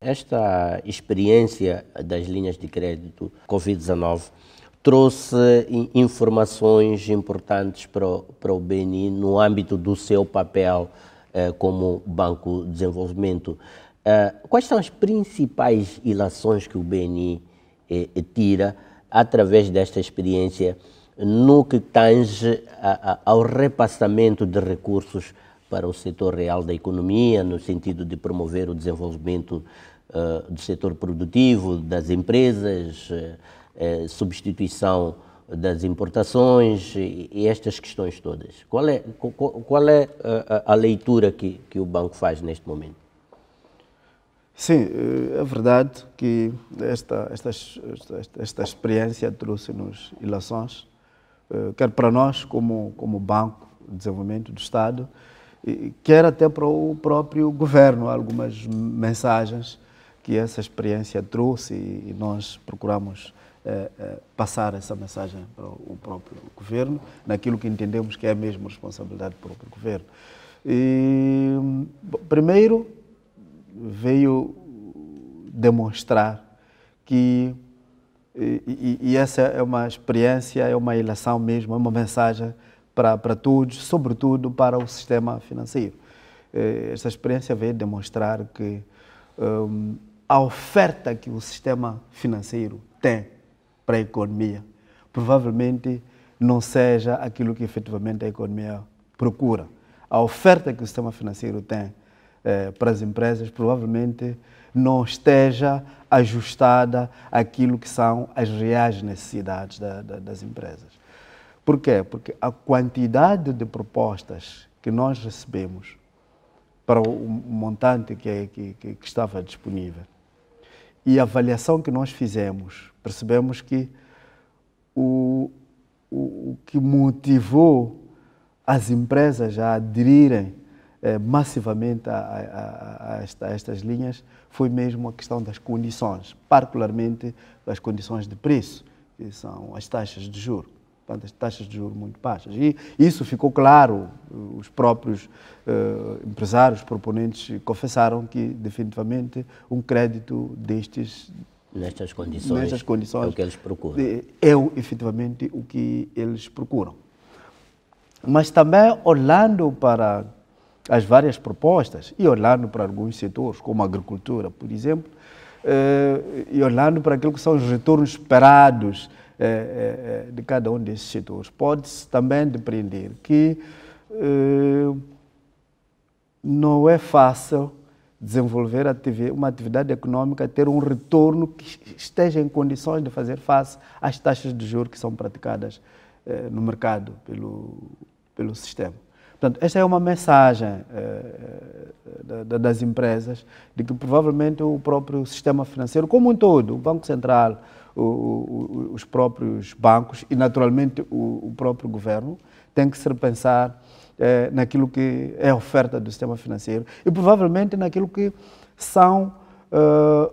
Esta experiência das linhas de crédito Covid-19 trouxe informações importantes para o, para o BNI no âmbito do seu papel eh, como Banco de Desenvolvimento. Eh, quais são as principais ilações que o BNI eh, eh, tira através desta experiência no que tange a, a, ao repassamento de recursos para o setor real da economia, no sentido de promover o desenvolvimento uh, do setor produtivo, das empresas, uh, substituição das importações e, e, estas questões todas. Qual é, qual, qual é a, a, leitura que, que o banco faz neste momento? Sim, é verdade que esta, esta, esta, esta experiência trouxe-nos ilações, quer para nós, como, como Banco de Desenvolvimento do Estado, quer até para o próprio governo, algumas mensagens que essa experiência trouxe e nós procuramos eh, eh, passar essa mensagem para o próprio governo, naquilo que entendemos que é mesmo responsabilidade do próprio governo. E, primeiro, veio demonstrar que, e, e, e essa é uma experiência, é uma ilação mesmo, é uma mensagem para, para todos, sobretudo para o sistema financeiro. Eh, Esta experiência veio demonstrar que um, a oferta que o sistema financeiro tem para a economia provavelmente não seja aquilo que efetivamente a economia procura. A oferta que o sistema financeiro tem eh, para as empresas provavelmente não esteja ajustada àquilo que são as reais necessidades da, da, das empresas. Por quê? Porque a quantidade de propostas que nós recebemos para o montante é, que, que, que estava disponível e a avaliação que nós fizemos, percebemos que o, o, o que motivou as empresas a aderirem eh, massivamente a, a, a, esta, a, estas linhas foi mesmo a questão das condições, particularmente as condições de preço, que são as taxas de juros taxas de juros muito baixas. E isso ficou claro, eh, os próprios uh, empresários, proponentes, confessaram que, definitivamente, um crédito destes. Nestas condições, nestas condições é o que eles procuram. É, efetivamente o que eles procuram. Mas também olhando para as várias propostas e olhando para alguns setores, como a agricultura, por exemplo, eh, e olhando para aquilo que são os retornos esperados é, é, é, de cada um desses setores. Pode-se também depreender que eh, não é fácil desenvolver uma atividade econômica, ter um retorno que esteja em condições de fazer face às taxas de juros que são praticadas eh, no mercado pelo, pelo sistema. Portanto, esta é uma mensagem eh, eh das empresas de que provavelmente o próprio sistema financeiro, como um todo, o Banco Central, o, o, os próprios bancos e, naturalmente, o, próprio governo tem que se repensar eh, naquilo que é a oferta do sistema financeiro e, provavelmente, naquilo que são uh,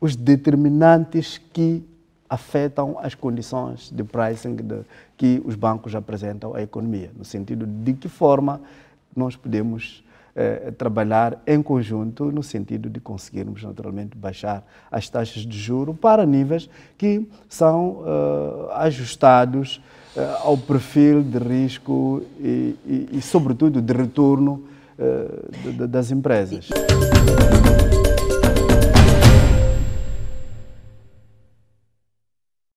os determinantes que afetam as condições de pricing de, que os bancos apresentam à economia, no sentido de que forma nós podemos eh, trabalhar em conjunto no sentido de conseguirmos naturalmente baixar as taxas de juro para níveis que são eh, ajustados eh, ao perfil de risco e, e, e sobretudo, de retorno eh, das empresas.